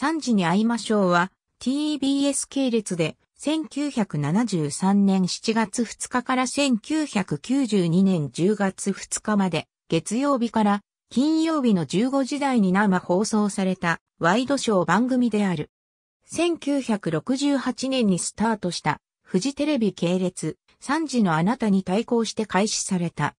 3時に会いましょうは TBS 系列で1973年7月2日から1992年10月2日まで月曜日から金曜日の15時台に生放送されたワイドショー番組である。1968年にスタートしたフジテレビ系列3時のあなたに対抗して開始された。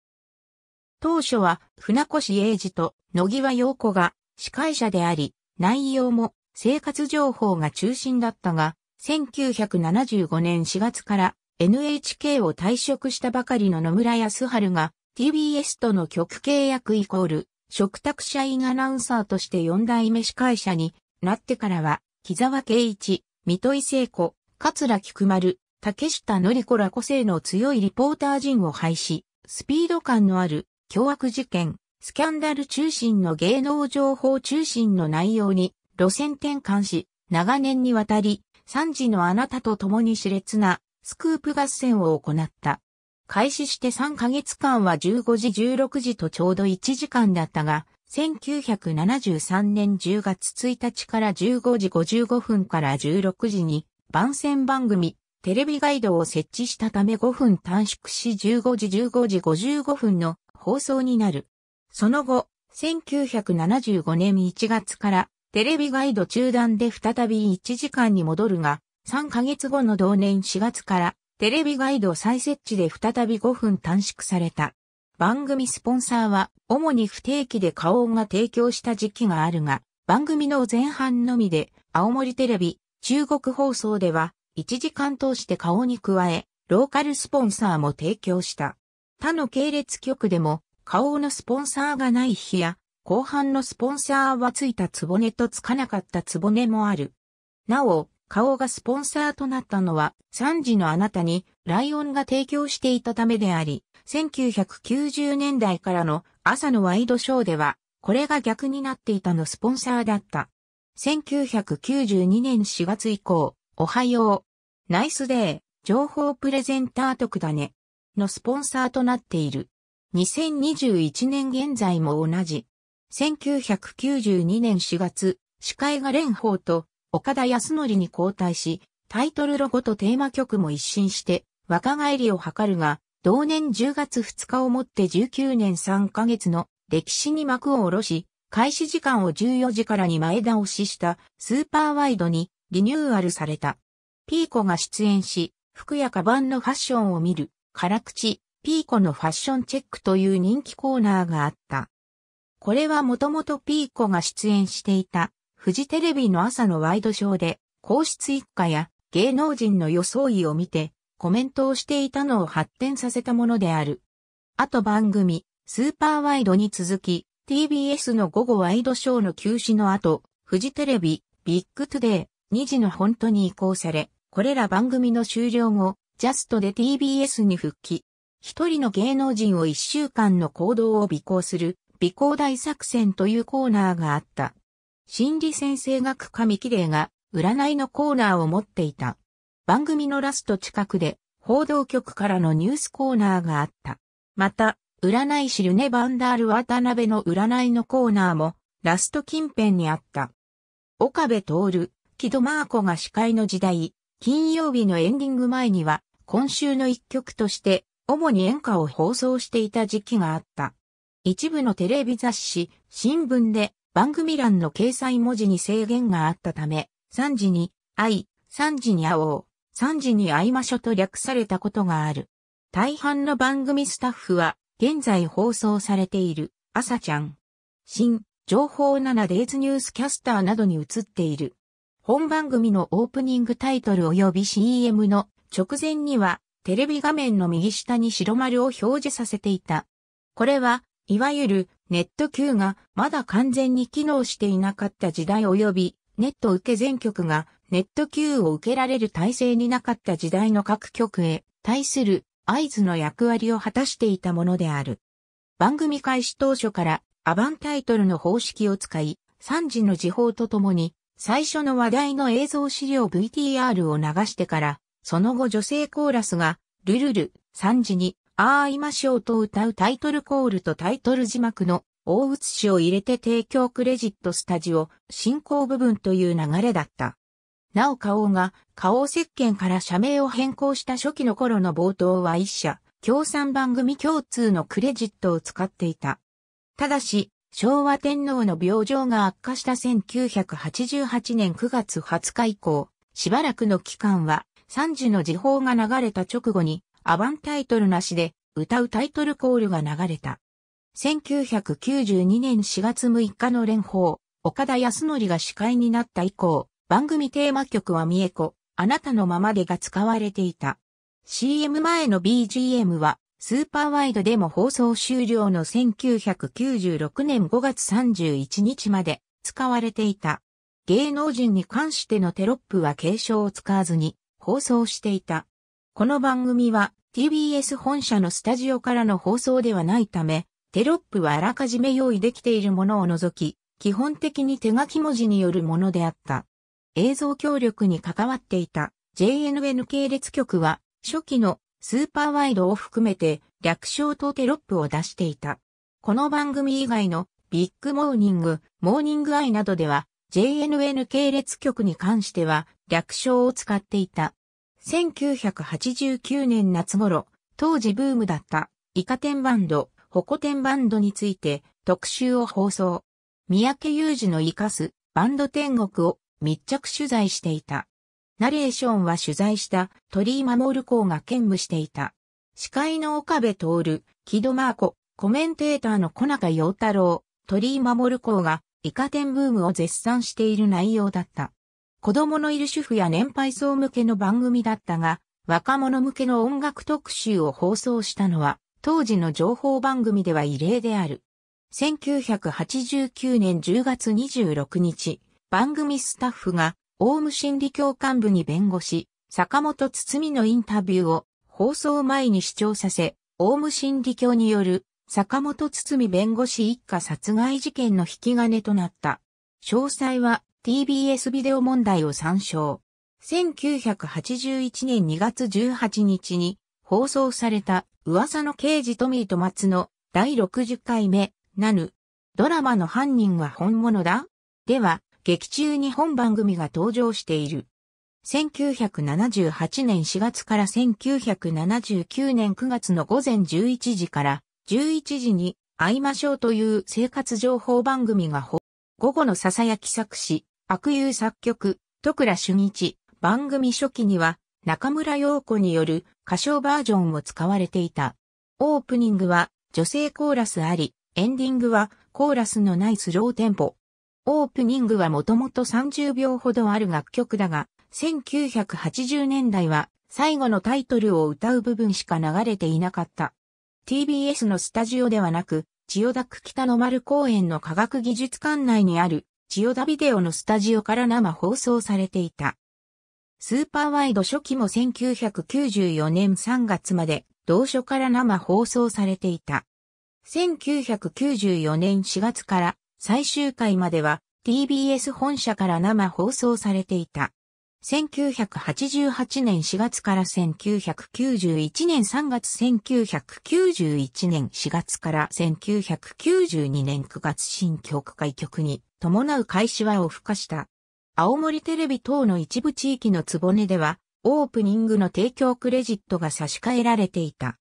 当初は船越英二と野際陽子が司会者であり、内容も生活情報が中心だったが、1975年4月から NHK を退職したばかりの野村康春が TBS との局契約イコール、食卓社員アナウンサーとして4代目司会者になってからは、木沢圭一、水戸井聖子、桂菊丸、竹下のり子ら個性の強いリポーター陣を廃止、スピード感のある、凶悪事件、スキャンダル中心の芸能情報中心の内容に路線転換し、長年にわたり、3時のあなたと共に熾烈なスクープ合戦を行った。開始して3ヶ月間は15時16時とちょうど1時間だったが、1973年10月1日から15時55分から16時に番宣番組、テレビガイドを設置したため5分短縮し15時15時55分の放送になる。その後、1975年1月からテレビガイド中断で再び1時間に戻るが、3ヶ月後の同年4月からテレビガイド再設置で再び5分短縮された。番組スポンサーは主に不定期で花王が提供した時期があるが、番組の前半のみで青森テレビ、中国放送では1時間通して花王に加え、ローカルスポンサーも提供した。他の系列局でも花王のスポンサーがない日や後半のスポンサーはついたつぼねとつかなかったつぼねもある。なお、顔がスポンサーとなったのは、3時のあなたに、ライオンが提供していたためであり、1990年代からの朝のワイドショーでは、これが逆になっていたのスポンサーだった。1992年4月以降、おはよう、ナイスデー、情報プレゼンター特だね、のスポンサーとなっている。2021年現在も同じ1992年4月、司会が蓮舫と岡田康則に交代し、タイトルロゴとテーマ曲も一新して若返りを図るが、同年10月2日をもって19年3ヶ月の歴史に幕を下ろし、開始時間を14時からに前倒ししたスーパーワイドにリニューアルされた。ピーコが出演し、服やカバンのファッションを見る、辛口、ピーコのファッションチェックという人気コーナーがあった。これはもともとピーコが出演していた、フジテレビの朝のワイドショーで、皇室一家や芸能人の装いを見て、コメントをしていたのを発展させたものである。あと番組、スーパーワイドに続き、TBS の午後ワイドショーの休止の後、フジテレビ、ビッグトゥデイ、2時の本当に移行され、これら番組の終了後、ジャストで TBS に復帰。一人の芸能人を一週間の行動を尾行する美光大作戦というコーナーがあった。心理先生学神綺木が占いのコーナーを持っていた。番組のラスト近くで報道局からのニュースコーナーがあった。また、占い師ルネ・バンダール渡辺の占いのコーナーもラスト近辺にあった。岡部徹、木戸真子が司会の時代、金曜日のエンディング前には今週の一曲として主に演歌を放送していた時期があった。一部のテレビ雑誌、新聞で番組欄の掲載文字に制限があったため、3時に会い、3時に会おう、3時に会いましょと略されたことがある。大半の番組スタッフは、現在放送されている、朝ちゃん、新、情報 7days ニュースキャスターなどに移っている。本番組のオープニングタイトル及び CM の直前には、テレビ画面の右下に白丸を表示させていた。これは、いわゆるネット Q がまだ完全に機能していなかった時代及びネット受け全局がネット Q を受けられる体制になかった時代の各局へ対する合図の役割を果たしていたものである。番組開始当初からアバンタイトルの方式を使い、3時の時報とともに最初の話題の映像資料 VTR を流してから、その後女性コーラスがルルル3時にああょうと歌うタイトルコールとタイトル字幕の大写しを入れて提供クレジットスタジオ進行部分という流れだった。なお花王が花王石鹸から社名を変更した初期の頃の冒頭は一社共産番組共通のクレジットを使っていた。ただし、昭和天皇の病状が悪化した1988年9月20日以降、しばらくの期間は、三時の時報が流れた直後に、アバンタイトルなしで歌うタイトルコールが流れた。1992年4月6日の連邦、岡田康則が司会になった以降、番組テーマ曲は三重子、あなたのままでが使われていた。CM 前の BGM は、スーパーワイドでも放送終了の1996年5月31日まで使われていた。芸能人に関してのテロップは継承を使わずに放送していた。この番組は TBS 本社のスタジオからの放送ではないため、テロップはあらかじめ用意できているものを除き、基本的に手書き文字によるものであった。映像協力に関わっていた JNN 系列局は、初期のスーパーワイドを含めて略称とテロップを出していた。この番組以外のビッグモーニング、モーニングアイなどでは JNN 系列局に関しては略称を使っていた。1989年夏頃、当時ブームだったイカ天バンド、ホコ天バンドについて特集を放送。三宅裕二のイかすバンド天国を密着取材していた。ナレーションは取材した鳥居守校が兼務していた。司会の岡部徹、木戸真子、コメンテーターの小中陽太郎、鳥居守校がイカ天ブームを絶賛している内容だった。子供のいる主婦や年配層向けの番組だったが、若者向けの音楽特集を放送したのは、当時の情報番組では異例である。1989年10月26日、番組スタッフが、オウム真理教幹部に弁護士、坂本堤のインタビューを放送前に視聴させ、オウム真理教による坂本堤弁護士一家殺害事件の引き金となった。詳細は TBS ビデオ問題を参照。1981年2月18日に放送された噂の刑事トミーと松の第60回目、なぬ。ドラマの犯人は本物だでは、劇中に本番組が登場している。1978年4月から1979年9月の午前11時から11時に会いましょうという生活情報番組が午後のささやき作詞、悪友作曲、徳良俊一、番組初期には、中村陽子による歌唱バージョンも使われていた。オープニングは女性コーラスあり、エンディングはコーラスのないスローテンポ。オープニングはもともと30秒ほどある楽曲だが、1980年代は最後のタイトルを歌う部分しか流れていなかった。TBS のスタジオではなく、千代田区北の丸公園の科学技術館内にある千代田ビデオのスタジオから生放送されていた。スーパーワイド初期も1994年3月まで同書から生放送されていた。1994年4月から最終回までは TBS 本社から生放送されていた。1988年4月から1991年3月1991年4月から1992年9月新曲開局に伴う開始はオフ化した。青森テレビ等の一部地域のつぼねでは、オープニングの提供クレジットが差し替えられていた。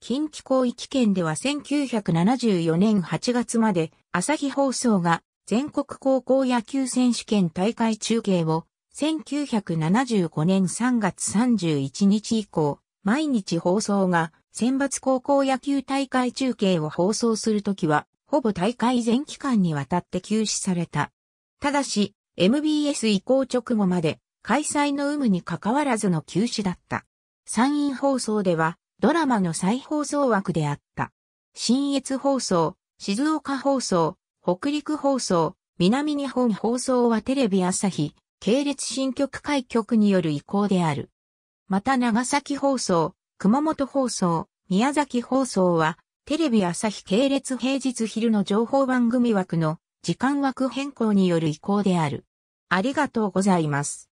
近畿広域圏では1974年8月まで、朝日放送が全国高校野球選手権大会中継を、1975年3月31日以降、毎日放送が選抜高校野球大会中継を放送するときは、ほぼ大会全期間にわたって休止された。ただし、MBS 移行直後まで開催の有無に関わらずの休止だった。参院放送ではドラマの再放送枠であった。新越放送、静岡放送、北陸放送、南日本放送はテレビ朝日、系列新局開局による移行である。また長崎放送、熊本放送、宮崎放送はテレビ朝日系列平日昼の情報番組枠の時間枠変更による移行である。ありがとうございます。